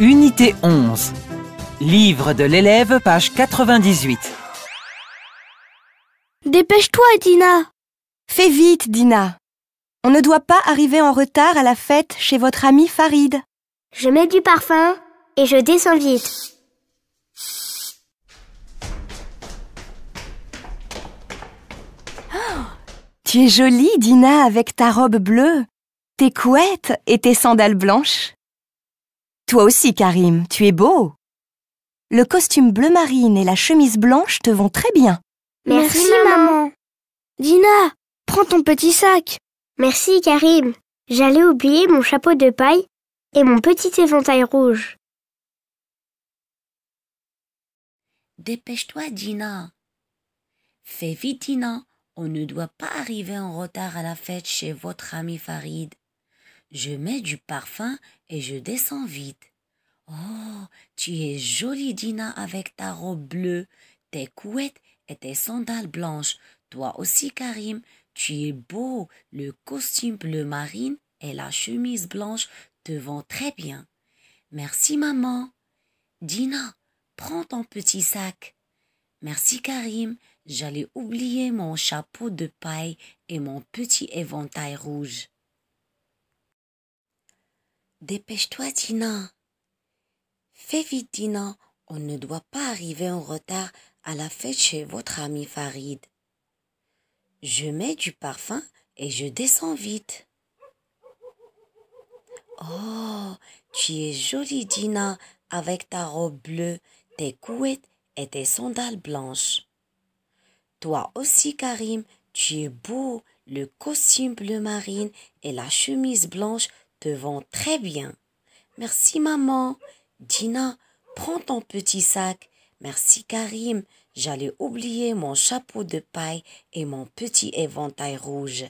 Unité 11. Livre de l'élève, page 98. Dépêche-toi, Dina Fais vite, Dina On ne doit pas arriver en retard à la fête chez votre ami Farid. Je mets du parfum et je descends vite. tu es jolie, Dina, avec ta robe bleue, tes couettes et tes sandales blanches. Toi aussi, Karim, tu es beau. Le costume bleu marine et la chemise blanche te vont très bien. Merci, maman. Dina, prends ton petit sac. Merci, Karim. J'allais oublier mon chapeau de paille et mon petit éventail rouge. Dépêche-toi, Dina. Fais vite, Dina. On ne doit pas arriver en retard à la fête chez votre ami Farid. Je mets du parfum et je descends vite. Oh, tu es jolie, Dina, avec ta robe bleue, tes couettes et tes sandales blanches. Toi aussi, Karim, tu es beau. Le costume bleu marine et la chemise blanche te vont très bien. Merci, maman. Dina, prends ton petit sac. Merci, Karim. J'allais oublier mon chapeau de paille et mon petit éventail rouge. Dépêche-toi, Dina. Fais vite, Dina. On ne doit pas arriver en retard à la fête chez votre ami Farid. Je mets du parfum et je descends vite. Oh, tu es jolie, Dina, avec ta robe bleue, tes couettes et tes sandales blanches. Toi aussi, Karim, tu es beau, le costume bleu marine et la chemise blanche te très bien. Merci maman. Dina, prends ton petit sac. Merci Karim. J'allais oublier mon chapeau de paille et mon petit éventail rouge.